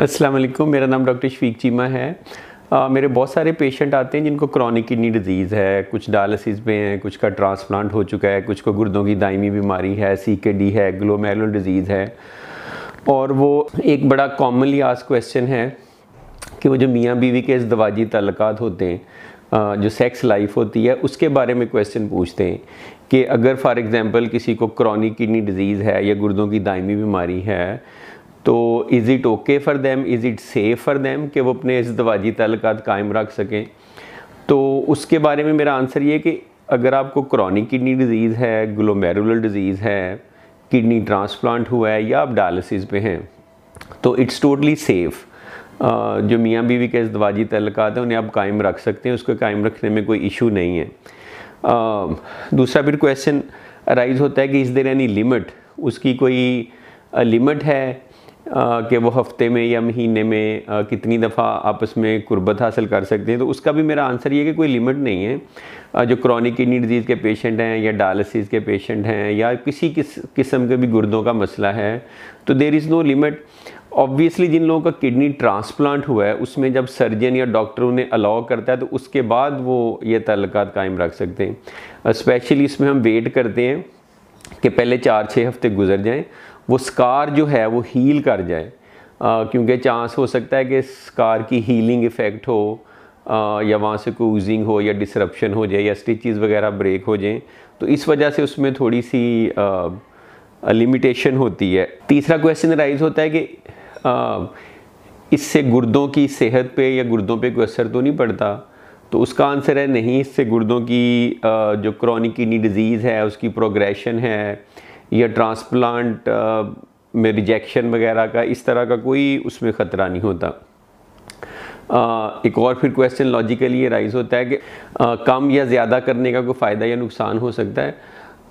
असलकुम मेरा नाम डॉक्टर शफीक चीमा है आ, मेरे बहुत सारे पेशेंट आते हैं जिनको क्रॉनिक किडनी डिजीज़ है कुछ डायलिसिस में है कुछ का ट्रांसप्लांट हो चुका है कुछ को गुर्दों की दायमी बीमारी है सीकेडी है ग्लोमेरुलर डिजीज़ है और वो एक बड़ा कॉमनली आज क्वेश्चन है कि वो जो मियाँ बीवी के इस दवाजी तल्लक होते हैं जो सेक्स लाइफ होती है उसके बारे में क्वेश्चन पूछते हैं कि अगर फॉर एग्ज़ाम्पल किसी को क्रॉनिक किडनी डिजीज़ है या गुर्दों की दायमी बीमारी है तो is it okay for them is it safe for them कि वो अपने इसदवाजी तल्क कायम रख सकें तो उसके बारे में मेरा आंसर ये कि अगर आपको क्रॉनिक किडनी डिज़ीज़ है ग्लोमेरुलर डिज़ीज़ है किडनी ट्रांसप्लांट हुआ है या आप डायलिसिस पे हैं तो इट्स टोटली सेफ़ जो मियाँ बीवी के दवाजी तल्क हैं उन्हें आप कायम रख सकते हैं उसको कायम रखने में कोई इशू नहीं है आ, दूसरा फिर क्वेश्चन अराइज़ होता है कि इस देर एनी लिमिट उसकी कोई लिमिट है कि वो हफ्ते में या महीने में कितनी दफ़ा आपस में कुर्बत हासिल कर सकते हैं तो उसका भी मेरा आंसर ये है कि कोई लिमिट नहीं है जो क्रॉनिक किडनी डिजीज़ के पेशेंट हैं या डायलिसिस के पेशेंट हैं या किसी किस किस्म के भी गुर्दों का मसला है तो there is no limit obviously जिन लोगों का किडनी ट्रांसप्लांट हुआ है उसमें जब सर्जन या डॉक्टर उन्हें अलाउ करता है तो उसके बाद वो ये तल्लक कायम रख सकते हैं स्पेशली इसमें हम वेट करते हैं कि पहले चार छः हफ्ते गुजर जाएँ वो स्कार जो है वो हील कर जाए क्योंकि चांस हो सकता है कि स्कार की हीलिंग इफ़ेक्ट हो आ, या वहाँ से कोई ऊजिंग हो या डिसरप्शन हो जाए या स्टिचेस वगैरह ब्रेक हो जाएँ तो इस वजह से उसमें थोड़ी सी लिमिटेशन होती है तीसरा क्वेश्चन राइज होता है कि आ, इससे गुर्दों की सेहत पे या गुर्दों पे कोई असर तो नहीं पड़ता तो उसका आंसर है नहीं इससे गुर्दों की आ, जो क्रॉनिक किडनी डिजीज़ है उसकी प्रोग्रेशन है या ट्रांसप्लांट में रिजेक्शन वगैरह का इस तरह का कोई उसमें ख़तरा नहीं होता एक और फिर क्वेश्चन लॉजिकली ये राइज होता है कि कम या ज़्यादा करने का कोई फ़ायदा या नुकसान हो सकता है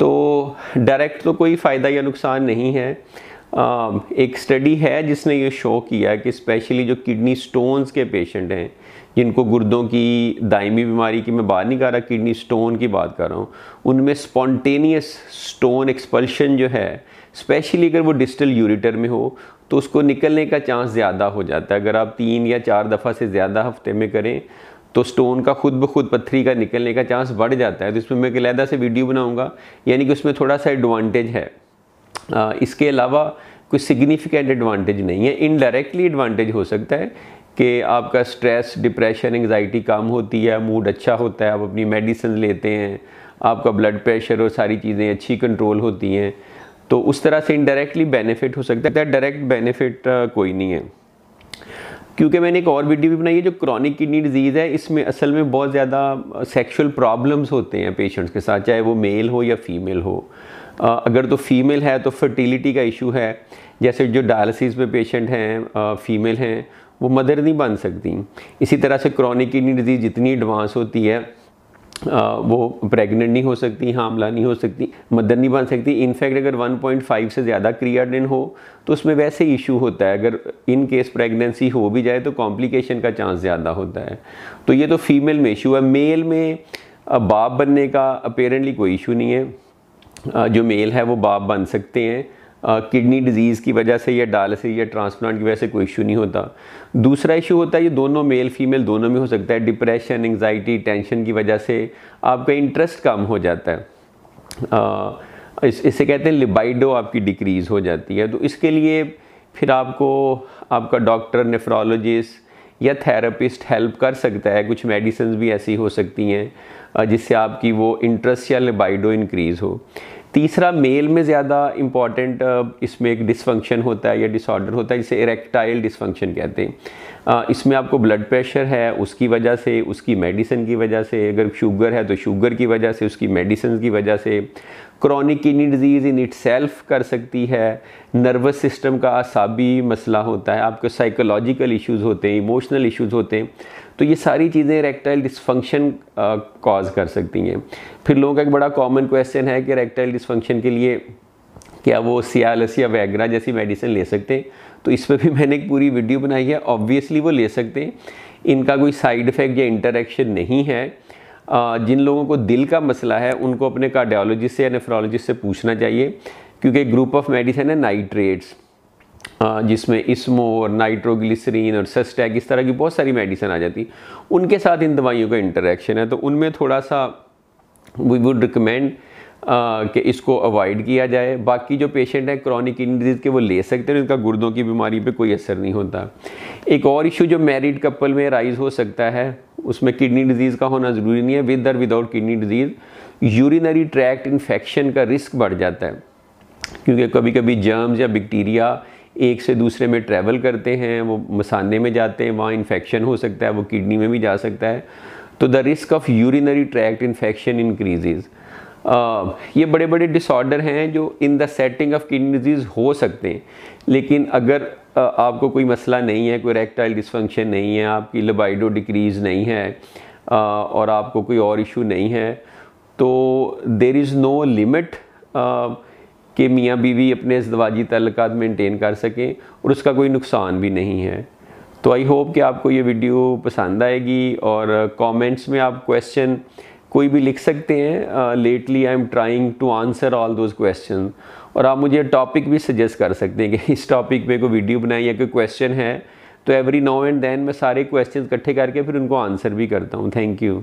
तो डायरेक्ट तो कोई फ़ायदा या नुकसान नहीं है Um, एक स्टडी है जिसने ये शो किया कि स्पेशली जो किडनी स्टोन्स के पेशेंट हैं जिनको गुर्दों की दायमी बीमारी की मैं बात नहीं कर रहा किडनी स्टोन की बात कर रहा हूँ उनमें स्पॉन्टेनियस स्टोन एक्सपल्शन जो है स्पेशली अगर वो डिस्टल यूरिटर में हो तो उसको निकलने का चांस ज़्यादा हो जाता है अगर आप तीन या चार दफ़ा से ज़्यादा हफ्ते में करें तो स्टोन का खुद ब खुद पत्थरी का निकलने का चांस बढ़ जाता है तो इसमें मैं कलैदा से वीडियो बनाऊँगा यानी कि उसमें थोड़ा सा एडवांटेज है इसके अलावा कोई सिग्निफिकेंट एडवांटेज नहीं है इनडायरेक्टली एडवांटेज हो सकता है कि आपका स्ट्रेस डिप्रेशन एंगजाइटी कम होती है मूड अच्छा होता है आप अपनी मेडिसिन लेते हैं आपका ब्लड प्रेशर और सारी चीज़ें अच्छी कंट्रोल होती हैं तो उस तरह से इनडायरेक्टली बेनिफिट हो सकता है डायरेक्ट तो बेनिफिट कोई नहीं है क्योंकि मैंने एक और वीडियो भी बनाई है जो क्रॉनिक किडनी डिजीज़ है इसमें असल में बहुत ज़्यादा सेक्सुअल प्रॉब्लम्स होते हैं पेशेंट्स के साथ चाहे वो मेल हो या फीमेल हो अगर तो फीमेल है तो फर्टिलिटी का इशू है जैसे जो डायलिसिस में पेशेंट हैं फीमेल हैं वो मदर नहीं बन सकती इसी तरह से क्रॉनिक किडनी डिजीज़ जितनी एडवांस होती है आ, वो प्रेग्नेंट नहीं हो सकती हामला नहीं हो सकती मदर नहीं बन सकती इनफैक्ट अगर 1.5 से ज़्यादा क्रियाडिन हो तो उसमें वैसे इशू होता है अगर इन केस प्रेगनेंसी हो भी जाए तो कॉम्प्लिकेशन का चांस ज़्यादा होता है तो ये तो फीमेल में इशू है मेल में बाप बनने का अपेरेंटली कोई इशू नहीं है जो मेल है वो बाप बन सकते हैं किडनी डिजीज़ की वजह से या से या ट्रांसप्लांट की वजह से कोई इशू नहीं होता दूसरा इशू होता है ये दोनों मेल फीमेल दोनों में हो सकता है डिप्रेशन एंगजाइटी टेंशन की वजह से आपका इंटरेस्ट कम हो जाता है आ, इस इसे कहते हैं लिबाइडो आपकी डिक्रीज़ हो जाती है तो इसके लिए फिर आपको आपका डॉक्टर नेफ्रोलॉजिस्ट या थेरेपिस्ट हेल्प कर सकता है कुछ मेडिसिन भी ऐसी हो सकती हैं जिससे आपकी वो इंटरेस्ट या लिबाइडो इंक्रीज़ हो तीसरा मेल में ज़्यादा इम्पॉर्टेंट इसमें एक डिसफंक्शन होता है या डिसऑर्डर होता है जिसे इरेक्टाइल डिसफंक्शन कहते हैं इसमें आपको ब्लड प्रेशर है उसकी वजह से उसकी मेडिसिन की वजह से अगर शुगर है तो शुगर की वजह से उसकी मेडिसिन की वजह से chronic kidney disease in itself कर सकती है नर्वस सिस्टम का असाबी मसला होता है आपके साइकोलॉजिकल इश्यूज़ होते हैं इमोशनल इश्यूज़ होते हैं तो ये सारी चीज़ें रेक्टाइल डिसफंक्शन कॉज कर सकती हैं फिर लोगों का एक बड़ा कॉमन क्वेश्चन है कि रेक्टाइल डिसफंक्शन के लिए क्या वो सियालस या वैगरा जैसी मेडिसिन ले सकते हैं तो इस पर भी मैंने एक पूरी वीडियो बनाई है ऑब्वियसली वो ले सकते हैं इनका कोई साइड इफ़ेक्ट या इंटरेक्शन नहीं है uh, जिन लोगों को दिल का मसला है उनको अपने कार्डियोलॉजिस्ट से या नेफ्रोलॉजिस्ट से पूछना चाहिए क्योंकि ग्रुप ऑफ मेडिसिन है नाइट्रेट्स जिसमें इसमो और नाइट्रोग्लिसरीन और सस्टैक इस तरह की बहुत सारी मेडिसिन आ जाती उनके साथ इन दवाइयों का इंटरेक्शन है तो उनमें थोड़ा सा वी वुड रिकमेंड कि इसको अवॉइड किया जाए बाकी जो पेशेंट हैं क्रॉनिक किडनी डिजीज़ के वो ले सकते हैं उनका गुर्दों की बीमारी पे कोई असर नहीं होता एक और इशू जो मैरिड कपल में राइज हो सकता है उसमें किडनी डिजीज़ का होना ज़रूरी नहीं है विद और without kidney disease urinary tract infection का रिस्क बढ़ जाता है क्योंकि कभी कभी जर्म्स या बैक्टीरिया एक से दूसरे में ट्रैवल करते हैं वो मसाने में जाते हैं वहाँ इन्फेक्शन हो सकता है वो किडनी में भी जा सकता है तो the risk of urinary tract infection increases ये बड़े बड़े डिसऑर्डर हैं जो in the setting of kidney disease हो सकते हैं लेकिन अगर uh, आपको कोई मसला नहीं है कोई रेक्टाइल डिसफंक्शन नहीं है आपकी लबाइडो डिक्रीज़ नहीं है uh, और आपको कोई और इशू नहीं है तो देर इज़ नो लिमिट कि मियाँ बीवी अपने इसदवाजी तल्लक मेंटेन कर सकें और उसका कोई नुकसान भी नहीं है तो आई होप कि आपको ये वीडियो पसंद आएगी और कमेंट्स में आप क्वेश्चन कोई भी लिख सकते हैं lately I am trying to answer all those questions और आप मुझे टॉपिक भी सजेस्ट कर सकते हैं कि इस टॉपिक पे कोई वीडियो बनाएं या कोई क्वेश्चन है तो एवरी नाउ एंड देन मैं सारे क्वेश्चन इकट्ठे करके फिर उनको आंसर भी करता हूँ थैंक यू